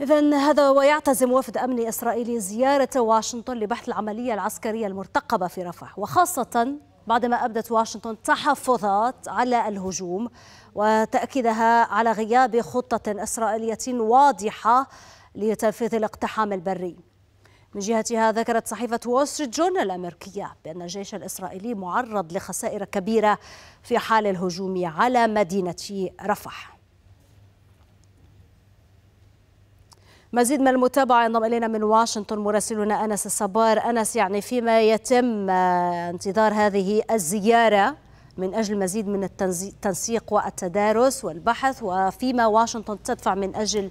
إذا هذا ويعتزم وفد أمني إسرائيلي زيارة واشنطن لبحث العملية العسكرية المرتقبة في رفح وخاصة بعدما أبدت واشنطن تحفظات على الهجوم وتأكيدها على غياب خطة إسرائيلية واضحة لتنفيذ الاقتحام البري من جهتها ذكرت صحيفة وول ستريت جورنال الأمريكية بأن الجيش الإسرائيلي معرض لخسائر كبيرة في حال الهجوم على مدينة رفح مزيد من المتابعة ينضم إلينا من واشنطن مراسلنا أنس الصبار أنس يعني فيما يتم آه، انتظار هذه الزيارة من أجل مزيد من التنسيق والتدارس والبحث وفيما واشنطن تدفع من أجل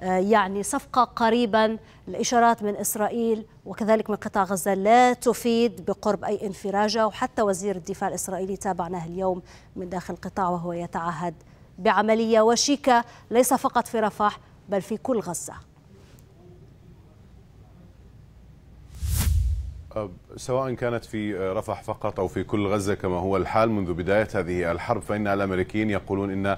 آه، يعني صفقة قريبا الإشارات من إسرائيل وكذلك من قطاع غزة لا تفيد بقرب أي انفراجة وحتى وزير الدفاع الإسرائيلي تابعناه اليوم من داخل القطاع وهو يتعهد بعملية وشيكة ليس فقط في رفح بل في كل غزة سواء كانت في آه، رفح فقط أو في كل غزة كما هو الحال منذ بداية هذه الحرب فإن الأمريكيين يقولون إن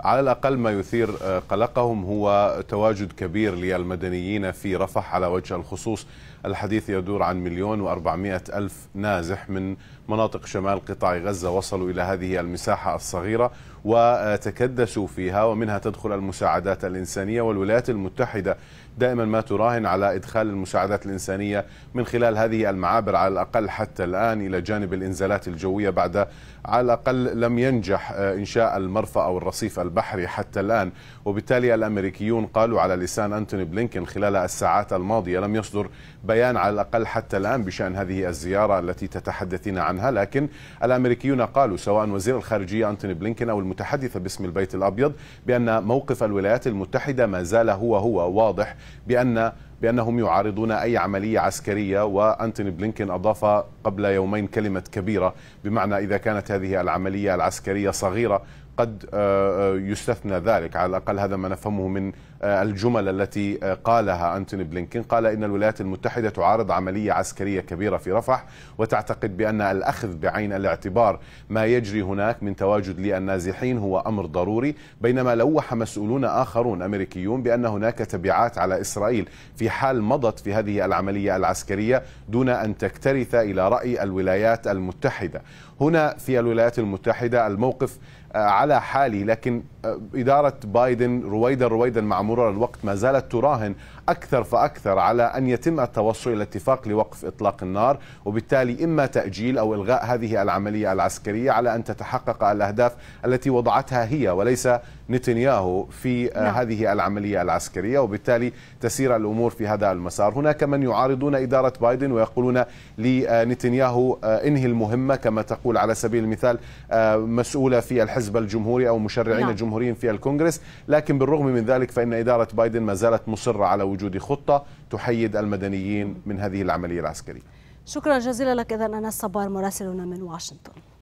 على الأقل ما يثير آه، قلقهم هو تواجد كبير للمدنيين في رفح على وجه الخصوص الحديث يدور عن مليون وأربعمائة ألف نازح من مناطق شمال قطاع غزة وصلوا إلى هذه المساحة الصغيرة وتكدسوا فيها ومنها تدخل المساعدات الإنسانية والولايات المتحدة دائما ما تراهن على إدخال المساعدات الإنسانية من خلال هذه المعابر على الأقل حتى الآن إلى جانب الإنزالات الجوية بعد على الأقل لم ينجح إنشاء المرفأ أو الرصيف البحري حتى الآن وبالتالي الأمريكيون قالوا على لسان أنتوني بلينكن خلال الساعات الماضية لم يصدر بيان على الأقل حتى الآن بشأن هذه الزيارة التي تتحدثين عنها عنها لكن الأمريكيون قالوا سواء وزير الخارجية أنتوني بلينكن أو المتحدثة باسم البيت الأبيض بأن موقف الولايات المتحدة ما زال هو هو واضح بأن بأنهم يعارضون أي عملية عسكرية وأنتوني بلينكين أضاف قبل يومين كلمة كبيرة بمعنى إذا كانت هذه العملية العسكرية صغيرة قد آه، آه، يستثنى ذلك على الأقل هذا ما نفهمه من آه، الجمل التي قالها أنتوني بلينكين قال إن الولايات المتحدة تعارض عملية عسكرية كبيرة في رفح وتعتقد بأن الأخذ بعين الاعتبار ما يجري هناك من تواجد للنازحين هو أمر ضروري بينما لوح مسؤولون آخرون أمريكيون بأن هناك تبعات على إسرائيل في في حال مضت في هذه العملية العسكرية دون أن تكترث إلى رأي الولايات المتحدة هنا في الولايات المتحدة الموقف آه، على حالي لكن آه، إدارة بايدن رويدا رويدا مع مرور الوقت ما زالت تراهن أكثر فأكثر على أن يتم التوصل إلى اتفاق لوقف إطلاق النار وبالتالي إما تأجيل أو إلغاء هذه العملية العسكرية على أن تتحقق الأهداف التي وضعتها هي وليس نتنياهو في آه، نعم. هذه العملية العسكرية وبالتالي تسير الأمور في هذا المسار هناك من يعارضون إدارة بايدن ويقولون لنتنياهو انهي المهمة كما تقول على سبيل المثال مسؤولة في الحزب الحزب الجمهوري أو مشرعين نعم. الجمهوريين في الكونغرس لكن بالرغم من ذلك فإن إدارة بايدن ما زالت مصرة على وجود خطة تحيد المدنيين من هذه العملية العسكرية شكرا جزيلا لك إذا أنس صبار مراسلنا من واشنطن